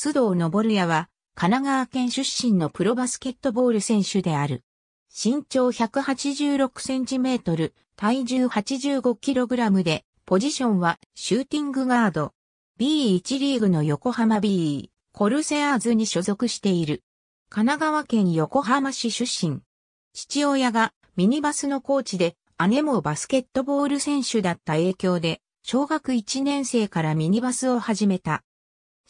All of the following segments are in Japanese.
須藤昇也は、神奈川県出身のプロバスケットボール選手である。身長186センチメートル、体重85キログラムで、ポジションはシューティングガード。B1 リーグの横浜 B、コルセアーズに所属している。神奈川県横浜市出身。父親がミニバスのコーチで、姉もバスケットボール選手だった影響で、小学1年生からミニバスを始めた。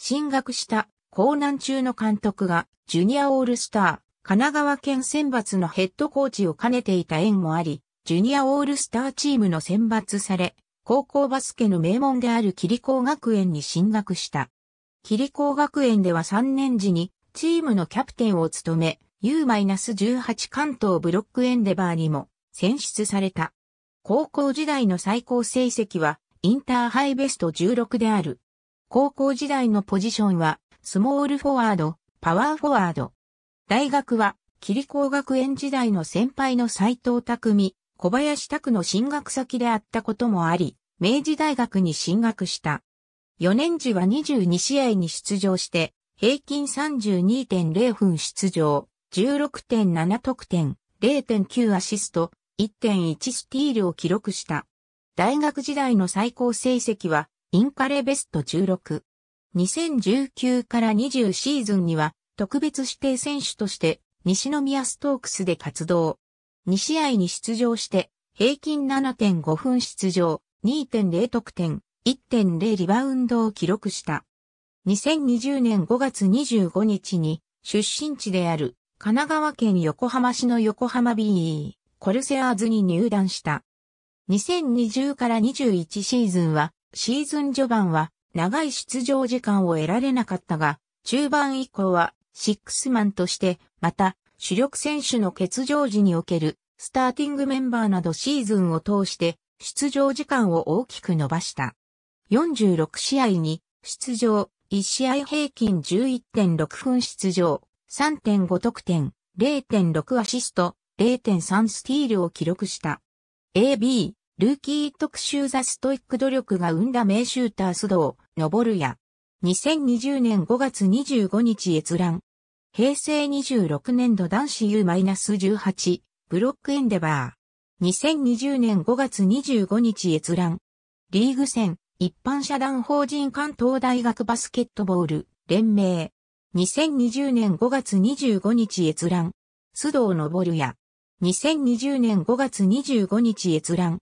進学した高難中の監督がジュニアオールスター、神奈川県選抜のヘッドコーチを兼ねていた縁もあり、ジュニアオールスターチームの選抜され、高校バスケの名門であるキリコ学園に進学した。キリコ学園では3年時にチームのキャプテンを務め、U-18 関東ブロックエンデバーにも選出された。高校時代の最高成績はインターハイベスト16である。高校時代のポジションは、スモールフォワード、パワーフォワード。大学は、霧光学園時代の先輩の斎藤匠、小林拓の進学先であったこともあり、明治大学に進学した。4年時は22試合に出場して、平均32.0分出場、16.7得点、0.9アシスト、1.1スティールを記録した。大学時代の最高成績は、インカレベスト16。2019から20シーズンには特別指定選手として西宮ストークスで活動。2試合に出場して平均7.5分出場、2.0得点、1.0リバウンドを記録した。2020年5月25日に出身地である神奈川県横浜市の横浜 BE コルセアーズに入団した。2020から21シーズンはシーズン序盤は長い出場時間を得られなかったが、中盤以降はシックスマンとして、また主力選手の欠場時におけるスターティングメンバーなどシーズンを通して出場時間を大きく伸ばした。46試合に出場、1試合平均11.6分出場、3.5得点、0.6アシスト、0.3スティールを記録した。AB、ルーキー特集ザストイック努力が生んだ名シューター須藤、昇るや。2020年5月25日閲覧。平成26年度男子 U-18、ブロックエンデバー。2020年5月25日閲覧。リーグ戦、一般社団法人関東大学バスケットボール、連盟。2020年5月25日閲覧。須藤昇るや。2020年5月25日閲覧。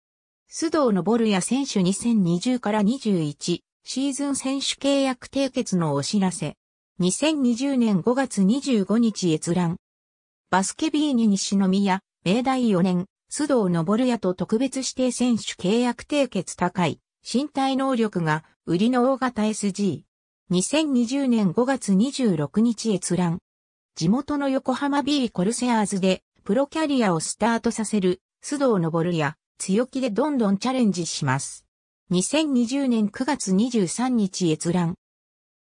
須藤昇也選手2020から21シーズン選手契約締結のお知らせ。2020年5月25日閲覧。バスケビーニ西宮、明大4年、須藤昇也と特別指定選手契約締結高い、身体能力が売りの大型 SG。2020年5月26日閲覧。地元の横浜 B コルセアーズでプロキャリアをスタートさせる須藤昇也、強気でどんどんチャレンジします。2020年9月23日閲覧。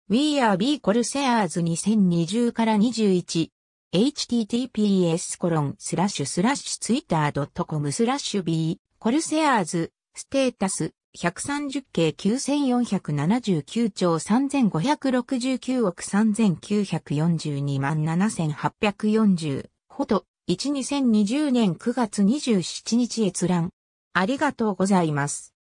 We are B Corsairs 2020から21。https コロンスラッシュスラッシュツイッター .com スラッシュ B c l s e ア r s ステータス130系9479兆3569億3942万7840。ほど。12020年9月27日閲覧。ありがとうございます。